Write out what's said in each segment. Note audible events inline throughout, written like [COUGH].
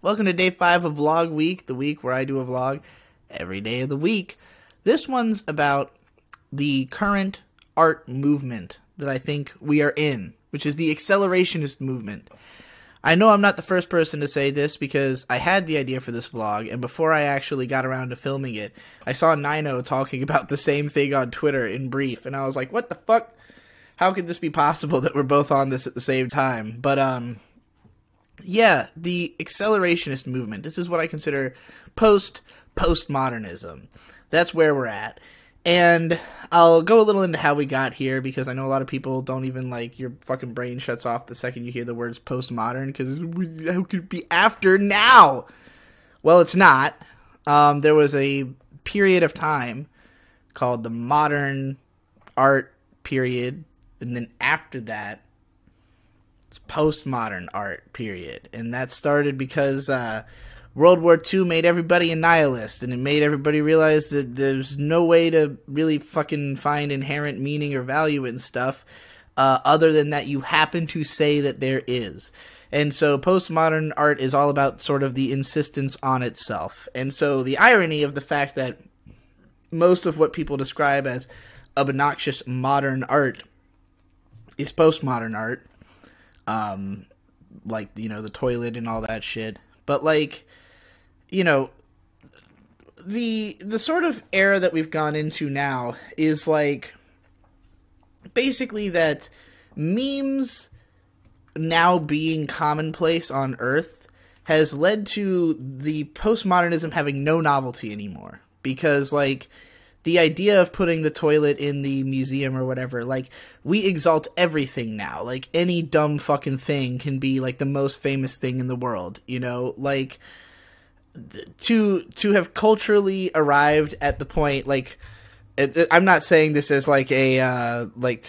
Welcome to day five of Vlog Week, the week where I do a vlog every day of the week. This one's about the current art movement that I think we are in, which is the accelerationist movement. I know I'm not the first person to say this because I had the idea for this vlog, and before I actually got around to filming it, I saw Nino talking [LAUGHS] about the same thing on Twitter in brief, and I was like, what the fuck? How could this be possible that we're both on this at the same time? But, um, yeah, the accelerationist movement. This is what I consider post postmodernism. That's where we're at. And I'll go a little into how we got here because I know a lot of people don't even like your fucking brain shuts off the second you hear the words postmodern because who could be after now? Well, it's not. Um, there was a period of time called the modern art period, and then after that, it's postmodern art, period. And that started because uh, World War II made everybody a nihilist, and it made everybody realize that there's no way to really fucking find inherent meaning or value in stuff uh, other than that you happen to say that there is. And so postmodern art is all about sort of the insistence on itself. And so the irony of the fact that most of what people describe as obnoxious modern art is postmodern art um, like you know the toilet and all that shit. But like, you know, the the sort of era that we've gone into now is like basically that memes now being commonplace on Earth has led to the postmodernism having no novelty anymore because like the idea of putting the toilet in the museum or whatever, like, we exalt everything now. Like, any dumb fucking thing can be, like, the most famous thing in the world, you know? Like, to to have culturally arrived at the point like i'm not saying this as like a uh like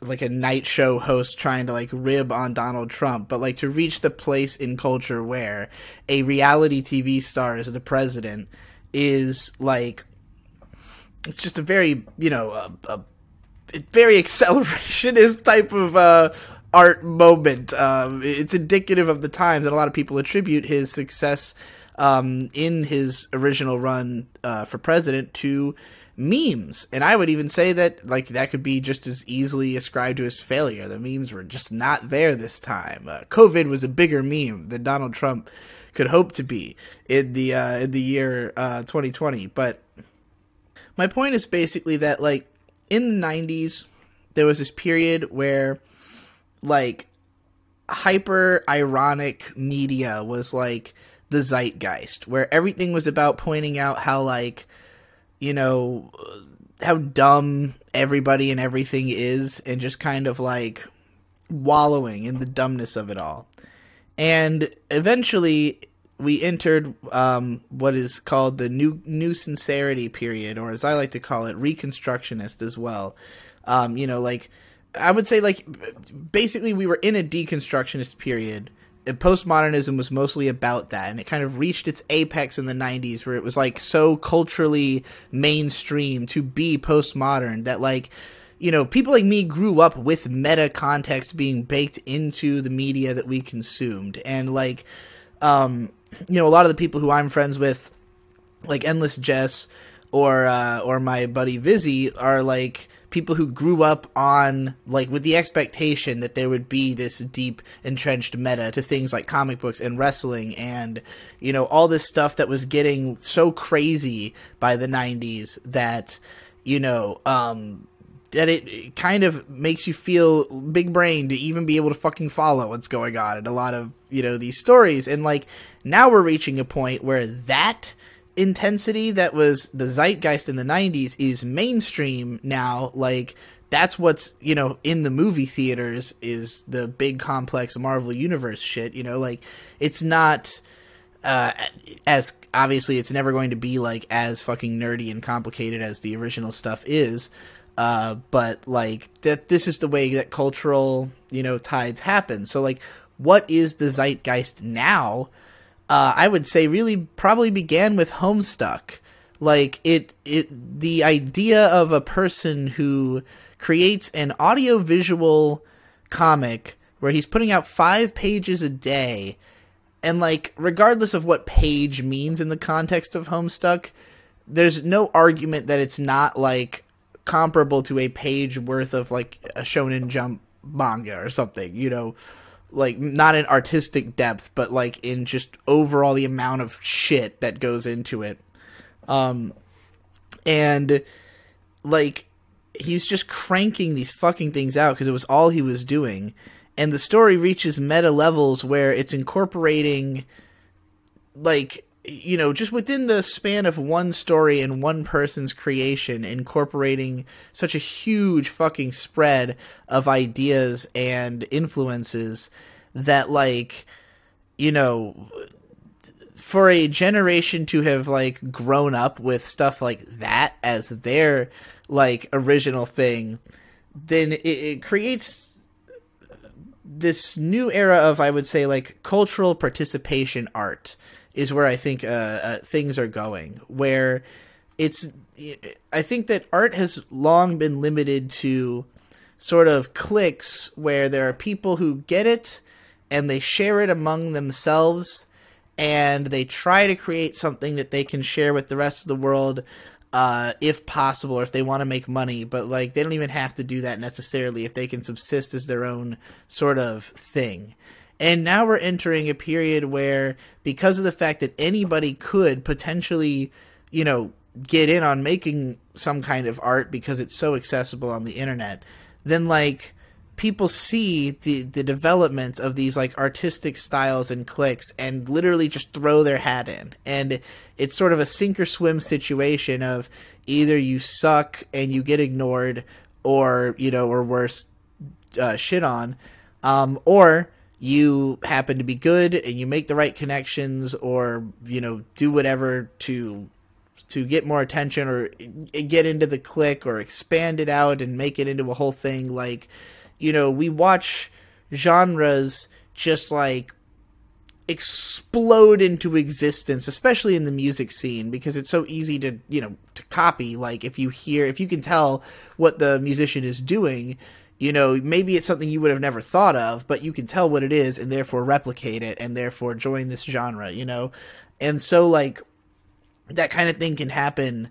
like a night show host trying to like rib on Donald Trump, but like to reach the place in culture where a reality TV star is the president is like it's just a very you know a, a very [LAUGHS] accelerationist type of uh, art moment. Um, it's indicative of the times, and a lot of people attribute his success um, in his original run uh, for president to memes and i would even say that like that could be just as easily ascribed to his failure the memes were just not there this time uh, covid was a bigger meme than donald trump could hope to be in the uh, in the year uh, 2020 but my point is basically that like in the 90s there was this period where like hyper ironic media was like the zeitgeist where everything was about pointing out how like you know how dumb everybody and everything is and just kind of like wallowing in the dumbness of it all and eventually we entered um, what is called the new new sincerity period, or as I like to call it, Reconstructionist as well. Um, you know, like I would say, like basically, we were in a deconstructionist period. And postmodernism was mostly about that, and it kind of reached its apex in the '90s, where it was like so culturally mainstream to be postmodern that like you know, people like me grew up with meta context being baked into the media that we consumed. And like, um, you know, a lot of the people who I'm friends with, like Endless Jess or uh, or my buddy Vizzy, are like people who grew up on like with the expectation that there would be this deep entrenched meta to things like comic books and wrestling and you know all this stuff that was getting so crazy by the 90s that you know um that it kind of makes you feel big brain to even be able to fucking follow what's going on in a lot of you know these stories and like now we're reaching a point where that intensity that was the zeitgeist in the 90s is mainstream now like that's what's you know in the movie theaters is the big complex marvel universe shit you know like it's not uh, as obviously it's never going to be like as fucking nerdy and complicated as the original stuff is uh, but like that, this is the way that cultural you know tides happen. So like, what is the zeitgeist now? Uh, I would say really probably began with Homestuck. Like it, it the idea of a person who creates an audiovisual comic where he's putting out five pages a day, and like regardless of what page means in the context of Homestuck, there's no argument that it's not like comparable to a page worth of like a shonen jump manga or something you know like not in artistic depth but like in just overall the amount of shit that goes into it um and like he's just cranking these fucking things out because it was all he was doing and the story reaches meta levels where it's incorporating like you know, just within the span of one story and one person's creation, incorporating such a huge fucking spread of ideas and influences that, like, you know, for a generation to have, like, grown up with stuff like that as their, like, original thing, then it, it creates this new era of, I would say, like, cultural participation art is where I think uh, uh, things are going. Where it's, I think that art has long been limited to sort of cliques where there are people who get it and they share it among themselves and they try to create something that they can share with the rest of the world uh, if possible or if they want to make money but like they don't even have to do that necessarily if they can subsist as their own sort of thing and now we're entering a period where, because of the fact that anybody could potentially, you know, get in on making some kind of art because it's so accessible on the internet, then like people see the the development of these like artistic styles and clicks and literally just throw their hat in and it's sort of a sink or swim situation of either you suck and you get ignored or you know or worse uh, shit on um, or you happen to be good and you make the right connections or you know do whatever to to get more attention or get into the click or expand it out and make it into a whole thing like you know we watch genres just like explode into existence especially in the music scene because it's so easy to you know to copy like if you hear if you can tell what the musician is doing you know, maybe it's something you would have never thought of, but you can tell what it is and therefore replicate it and therefore join this genre, you know? And so, like, that kind of thing can happen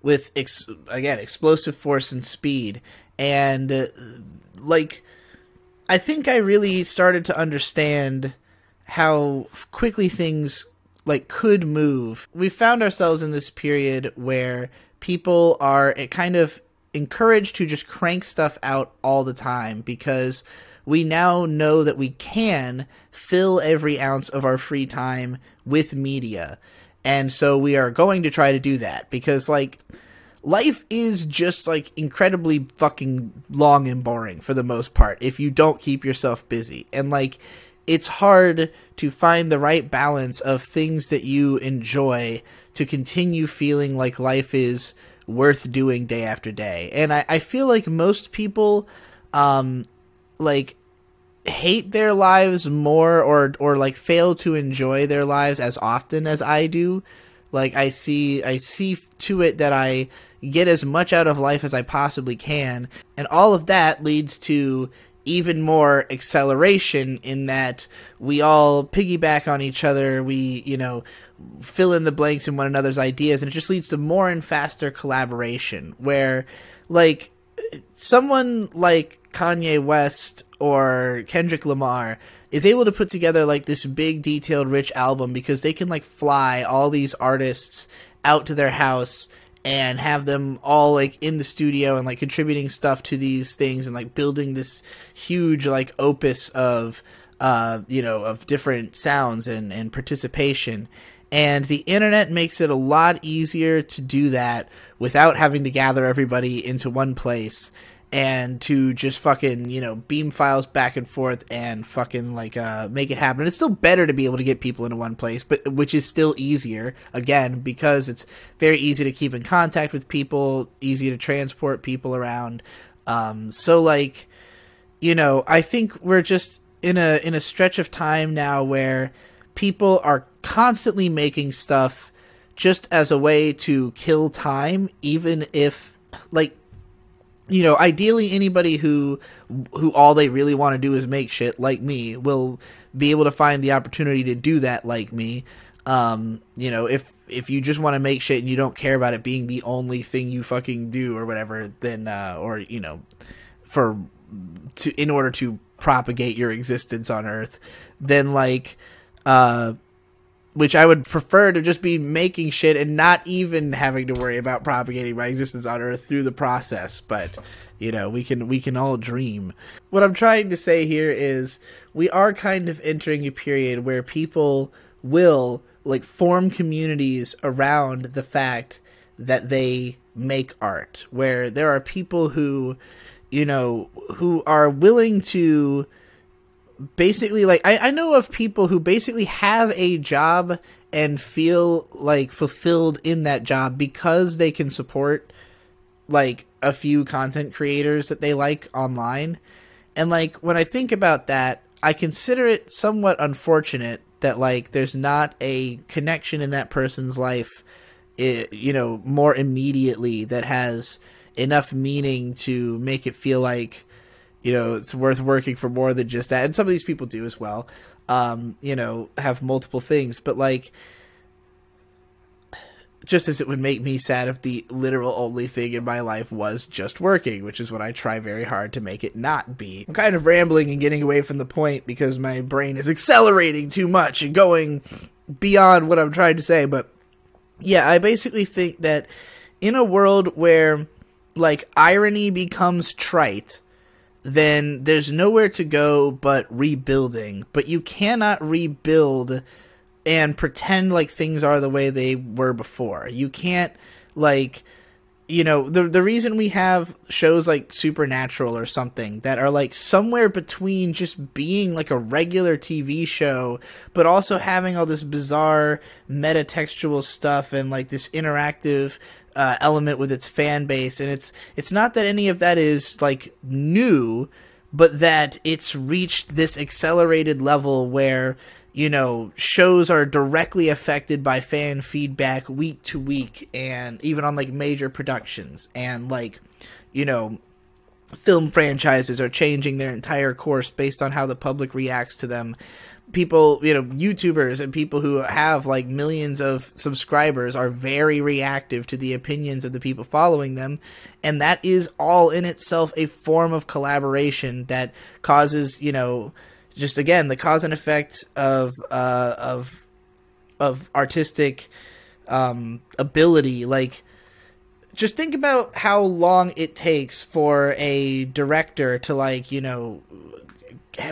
with, ex again, explosive force and speed. And, uh, like, I think I really started to understand how quickly things, like, could move. We found ourselves in this period where people are kind of encouraged to just crank stuff out all the time because we now know that we can fill every ounce of our free time with media. And so we are going to try to do that because, like, life is just, like, incredibly fucking long and boring for the most part if you don't keep yourself busy. And, like, it's hard to find the right balance of things that you enjoy to continue feeling like life is worth doing day after day. And I, I feel like most people, um, like hate their lives more or or like fail to enjoy their lives as often as I do. Like I see I see to it that I get as much out of life as I possibly can. And all of that leads to even more acceleration in that we all piggyback on each other we you know fill in the blanks in one another's ideas and it just leads to more and faster collaboration where like someone like Kanye West or Kendrick Lamar is able to put together like this big detailed rich album because they can like fly all these artists out to their house and have them all like in the studio and like contributing stuff to these things and like building this huge like opus of uh you know of different sounds and and participation and the internet makes it a lot easier to do that without having to gather everybody into one place and to just fucking you know beam files back and forth and fucking like uh, make it happen. It's still better to be able to get people into one place, but which is still easier again because it's very easy to keep in contact with people, easy to transport people around. Um, so like, you know, I think we're just in a in a stretch of time now where people are constantly making stuff just as a way to kill time, even if like you know, ideally anybody who who all they really want to do is make shit like me will be able to find the opportunity to do that like me. Um, you know, if if you just want to make shit and you don't care about it being the only thing you fucking do or whatever, then uh, or you know, for to in order to propagate your existence on Earth, then like uh which I would prefer to just be making shit and not even having to worry about propagating my existence on Earth through the process. But you know, we can we can all dream. What I'm trying to say here is we are kind of entering a period where people will like form communities around the fact that they make art, where there are people who, you know, who are willing to basically like I, I know of people who basically have a job and feel like fulfilled in that job because they can support like a few content creators that they like online. And like when I think about that, I consider it somewhat unfortunate that like there's not a connection in that person's life eh, you know more immediately that has enough meaning to make it feel like you know it's worth working for more than just that and some of these people do as well um, you know have multiple things but like just as it would make me sad if the literal only thing in my life was just working, which is what I try very hard to make it not be. I'm kind of rambling and getting away from the point because my brain is accelerating too much and going beyond what I'm trying to say, but yeah, I basically think that in a world where like irony becomes trite, then there's nowhere to go but rebuilding. But you cannot rebuild and pretend like things are the way they were before. You can't like you know the the reason we have shows like Supernatural or something that are like somewhere between just being like a regular TV show but also having all this bizarre meta-textual stuff and like this interactive uh, element with its fan base, and it's it's not that any of that is like new, but that it's reached this accelerated level where you know shows are directly affected by fan feedback week to week, and even on like major productions and like you know film franchises are changing their entire course based on how the public reacts to them people, you know, YouTubers and people who have like millions of subscribers are very reactive to the opinions of the people following them. And that is all in itself a form of collaboration that causes, you know, just again, the cause and effect of, uh, of, of artistic, um, ability. Like, just think about how long it takes for a director to, like, you know,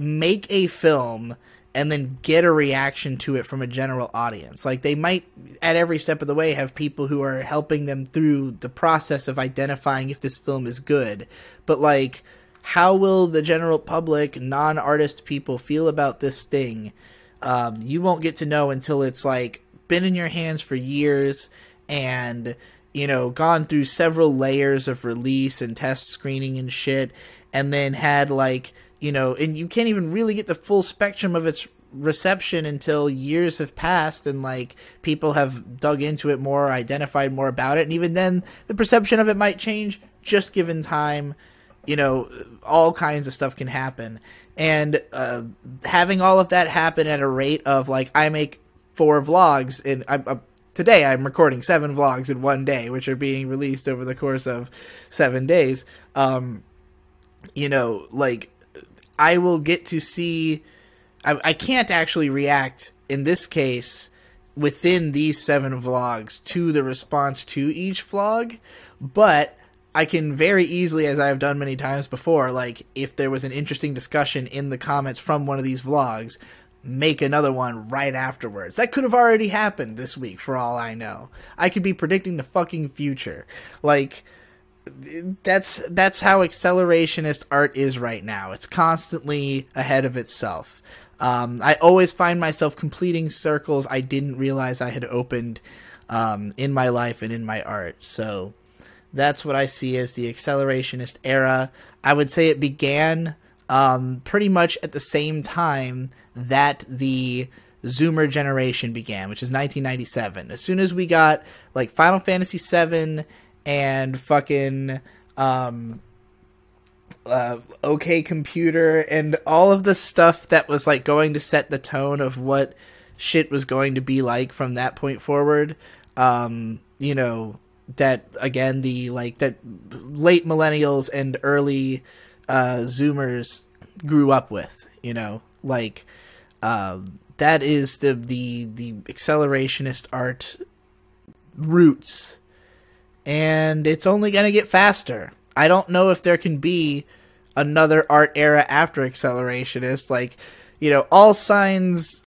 make a film and then get a reaction to it from a general audience. Like they might at every step of the way have people who are helping them through the process of identifying if this film is good. But like how will the general public, non-artist people feel about this thing? Um, you won't get to know until it's like been in your hands for years and you know gone through several layers of release and test screening and shit and then had like you know, and you can't even really get the full spectrum of its reception until years have passed and like people have dug into it more, identified more about it, and even then the perception of it might change just given time. You know, all kinds of stuff can happen. And uh, having all of that happen at a rate of like, I make four vlogs, and I'm, today I'm recording seven vlogs in one day, which are being released over the course of seven days. Um, you know, like I will get to see. I, I can't actually react in this case within these seven vlogs to the response to each vlog, but I can very easily, as I have done many times before, like if there was an interesting discussion in the comments from one of these vlogs, make another one right afterwards. That could have already happened this week, for all I know. I could be predicting the fucking future. Like, that's that's how accelerationist art is right now. It's constantly ahead of itself. Um, I always find myself completing circles I didn't realize I had opened um, in my life and in my art. So that's what I see as the accelerationist era. I would say it began um, pretty much at the same time that the Zoomer generation began, which is 1997. As soon as we got like Final Fantasy VII and fucking um uh, okay computer and all of the stuff that was like going to set the tone of what shit was going to be like from that point forward um you know that again the like that late millennials and early uh zoomers grew up with you know like uh, that is the the the accelerationist art roots and it's only going to get faster. I don't know if there can be another art era after accelerationist like you know all signs